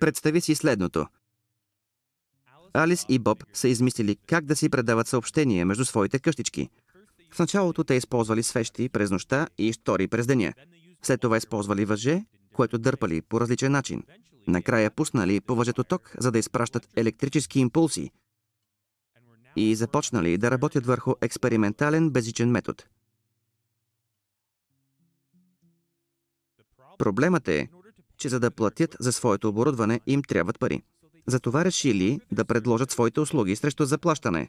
Представи си следното. Алис и Боб са измислили как да си предават съобщения между своите къщички. В началото те използвали свещи през нощта и штори през деня. След това използвали въже, което дърпали по различен начин. Накрая пуснали по въжето ток, за да изпращат електрически импулси и започнали да работят върху експериментален безичен метод. Проблемът е, че за да платят за своето оборудване им трябват пари. Затова решили да предложат своите услуги срещу заплащане.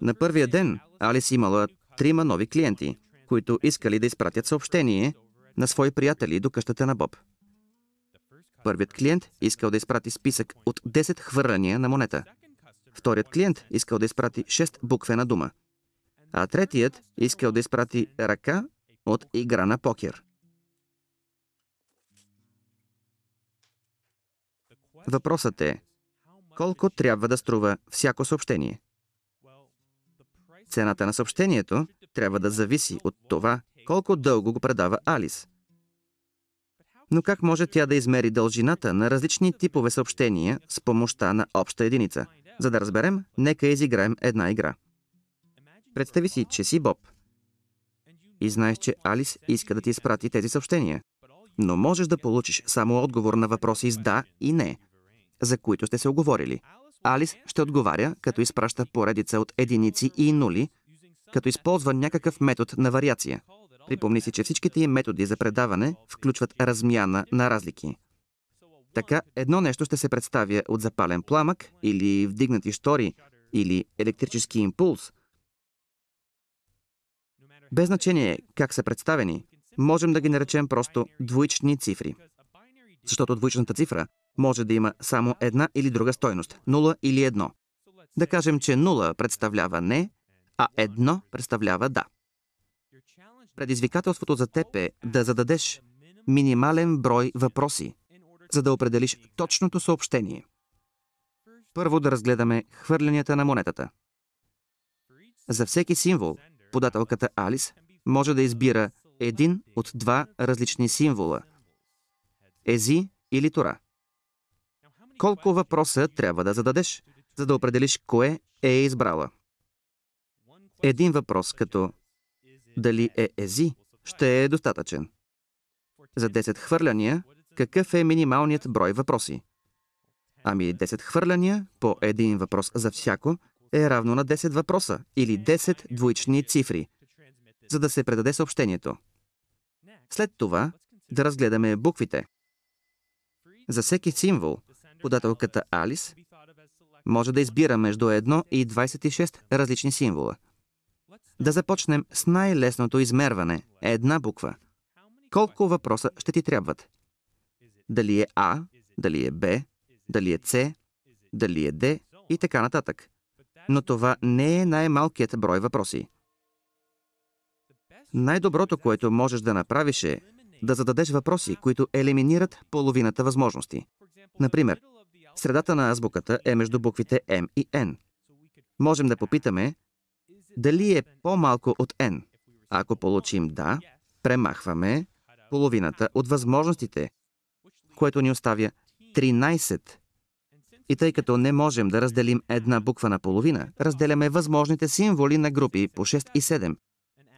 На първия ден Алис имала трима нови клиенти, които искали да изпратят съобщение на свои приятели до къщата на Боб. Първият клиент искал да изпрати списък от 10 хвърляния на монета. Вторият клиент искал да изпрати 6 буквена дума. А третият искал да изпрати ръка от игра на покер. Въпросът е, колко трябва да струва всяко съобщение? Цената на съобщението трябва да зависи от това, колко дълго го предава Алис. Но как може тя да измери дължината на различни типове съобщения с помощта на обща единица? За да разберем, нека изиграем една игра. Представи си, че си Боб – и знаеш, че Алис иска да ти изпрати тези съобщения. Но можеш да получиш само отговор на въпроси с да и не, за които сте се оговорили. Алис ще отговаря, като изпраща поредица от единици и нули, като използва някакъв метод на вариация. Припомни си, че всичките им методи за предаване включват размяна на разлики. Така едно нещо ще се представя от запален пламък или вдигнати штори или електрически импулс – без значение как са представени, можем да ги наречем просто двоични цифри. Защото двоичната цифра може да има само една или друга стойност 0 или 1. Да кажем, че 0 представлява не, а 1 представлява да. Предизвикателството за теб е да зададеш минимален брой въпроси, за да определиш точното съобщение. Първо да разгледаме хвърлянията на монетата. За всеки символ подателката Алис може да избира един от два различни символа – ези или тора. Колко въпроса трябва да зададеш, за да определиш кое е избрала? Един въпрос като «Дали е ези?» ще е достатъчен. За 10 хвърляния, какъв е минималният брой въпроси? Ами 10 хвърляния, по един въпрос за всяко – е равно на 10 въпроса или 10 двоични цифри, за да се предаде съобщението. След това да разгледаме буквите. За всеки символ, подателката Алис може да избира между 1 и 26 различни символа. Да започнем с най-лесното измерване – една буква. Колко въпроса ще ти трябват? Дали е А, дали е Б, дали е С, дали е Д и така нататък но това не е най-малкият брой въпроси. Най-доброто, което можеш да направиш е да зададеш въпроси, които елиминират половината възможности. Например, средата на азбуката е между буквите М и Н. Можем да попитаме дали е по-малко от N. Ако получим да, премахваме половината от възможностите, което ни оставя 13 и тъй като не можем да разделим една буква на половина, разделяме възможните символи на групи по 6 и 7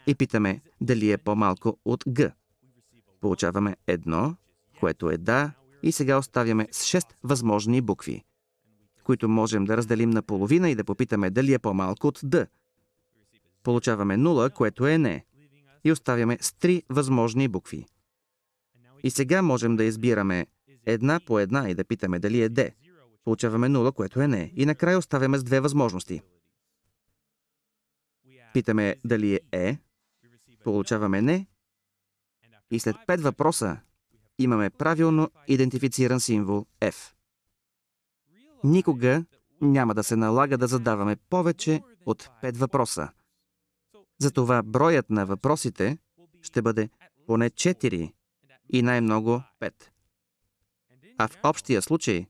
и питаме дали е по-малко от Г. Получаваме едно, което е да, и сега оставяме с 6 възможни букви, които можем да разделим на половина и да попитаме дали е по-малко от Д. Получаваме 0, което е не, и оставяме с 3 възможни букви. И сега можем да избираме една по една и да питаме дали е Д Получаваме нула, което е не. И накрая оставяме с две възможности. Питаме дали е е, получаваме не. И след пет въпроса имаме правилно идентифициран символ F. Никога няма да се налага да задаваме повече от пет въпроса. Затова броят на въпросите ще бъде поне 4 и най-много 5. А в общия случай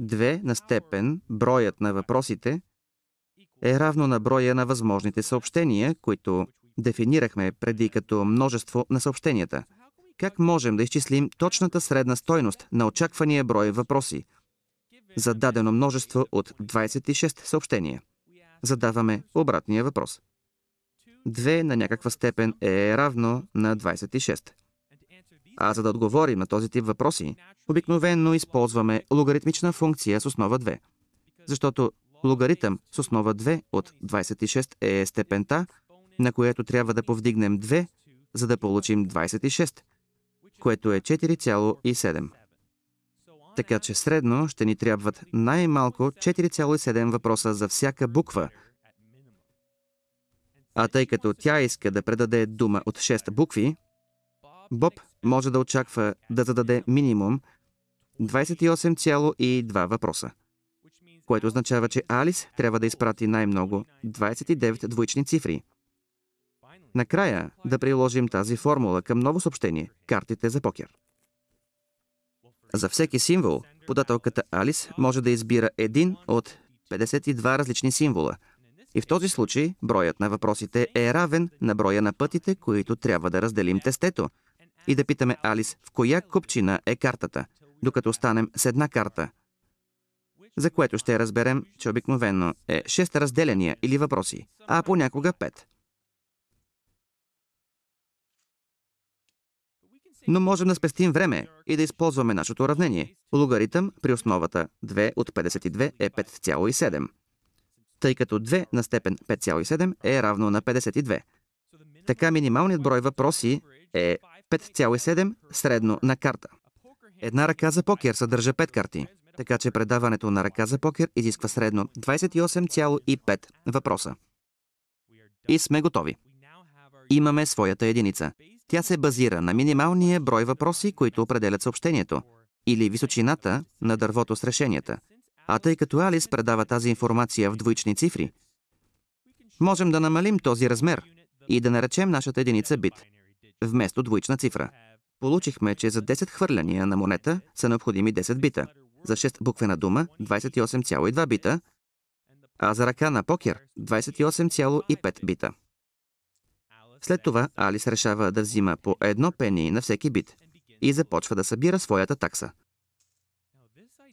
2 на степен броят на въпросите е равно на броя на възможните съобщения, които дефинирахме преди като множество на съобщенията. Как можем да изчислим точната средна стойност на очаквания брой въпроси за дадено множество от 26 съобщения? Задаваме обратния въпрос. 2 на някаква степен е равно на 26. А за да отговорим на този тип въпроси, обикновенно използваме логаритмична функция с основа 2, защото логаритъм с основа 2 от 26 е степента, на която трябва да повдигнем 2, за да получим 26, което е 4,7. Така че средно ще ни трябват най-малко 4,7 въпроса за всяка буква. А тъй като тя иска да предаде дума от 6 букви, Боб може да очаква да зададе минимум 28,2 въпроса, което означава, че Алис трябва да изпрати най-много 29 двоични цифри. Накрая да приложим тази формула към ново съобщение – картите за покер. За всеки символ, подателката Алис може да избира един от 52 различни символа. И в този случай броят на въпросите е равен на броя на пътите, които трябва да разделим тестето – и да питаме Алис в коя купчина е картата, докато останем с една карта, за което ще разберем, че обикновено е 6 разделения или въпроси, а понякога 5. но можем да спестим време и да използваме нашето уравнение. Логаритъм при основата 2 от 52 е 5,7, тъй като 2 на степен 5,7 е равно на 52. Така минималният брой въпроси е 5,7 средно на карта. Една ръка за покер съдържа 5 карти, така че предаването на ръка за покер изисква средно 28,5 въпроса. И сме готови. Имаме своята единица. Тя се базира на минималния брой въпроси, които определят съобщението, или височината на дървото с решенията. А тъй като Алис предава тази информация в двоични цифри, можем да намалим този размер и да наречем нашата единица бит – вместо двоична цифра. Получихме, че за 10 хвърляния на монета са необходими 10 бита, за 6 буквена дума 28,2 бита, а за ръка на покер 28,5 бита. След това Алис решава да взима по едно пени на всеки бит и започва да събира своята такса.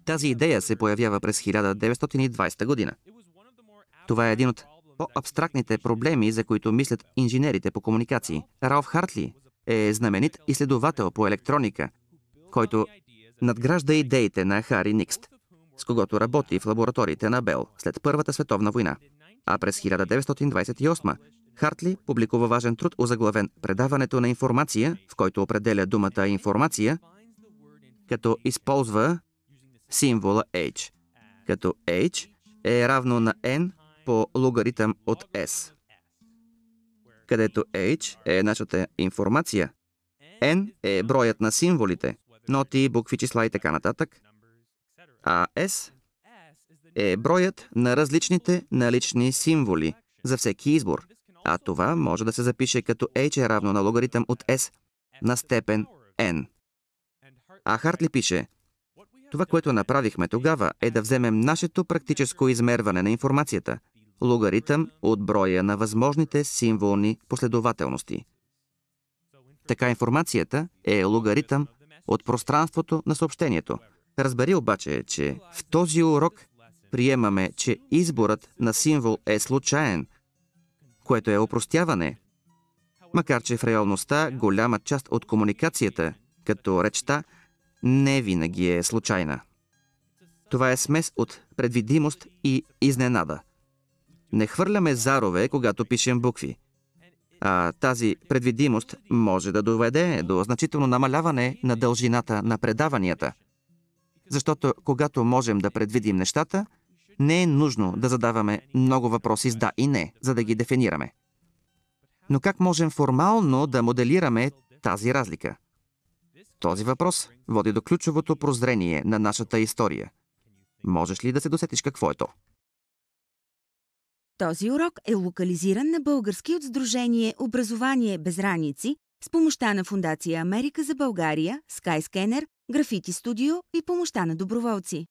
Тази идея се появява през 1920 година. Това е един от по-абстрактните проблеми, за които мислят инженерите по комуникации. Ралф Хартли е знаменит изследовател по електроника, който надгражда идеите на Хари Никст, с когото работи в лабораториите на Бел след Първата световна война. А през 1928 Хартли публикува важен труд, озаглавен «Предаването на информация», в който определя думата «информация», като използва символа H, като H е равно на N по логаритъм от S, където H е нашата информация, N е броят на символите, ноти, букви, числа и така нататък, а S е броят на различните налични символи за всеки избор, а това може да се запише като H е равно на логаритъм от S на степен N. А Хартли пише, това, което направихме тогава, е да вземем нашето практическо измерване на информацията – логаритъм от броя на възможните символни последователности. Така информацията е логаритъм от пространството на съобщението. Разбери обаче, че в този урок приемаме, че изборът на символ е случайен, което е опростяване. Макар че в реалността голяма част от комуникацията, като речта, не винаги е случайна. Това е смес от предвидимост и изненада – не хвърляме зарове, когато пишем букви. А тази предвидимост може да доведе до значително намаляване на дължината на предаванията. Защото когато можем да предвидим нещата, не е нужно да задаваме много въпроси с да и не, за да ги дефинираме. Но как можем формално да моделираме тази разлика? Този въпрос води до ключовото прозрение на нашата история. Можеш ли да се досетиш какво е то? Този урок е локализиран на български от Сдружение Образование без раници с помощта на Фундация Америка за България, Skyscanner, Graffiti Studio и помощта на доброволци.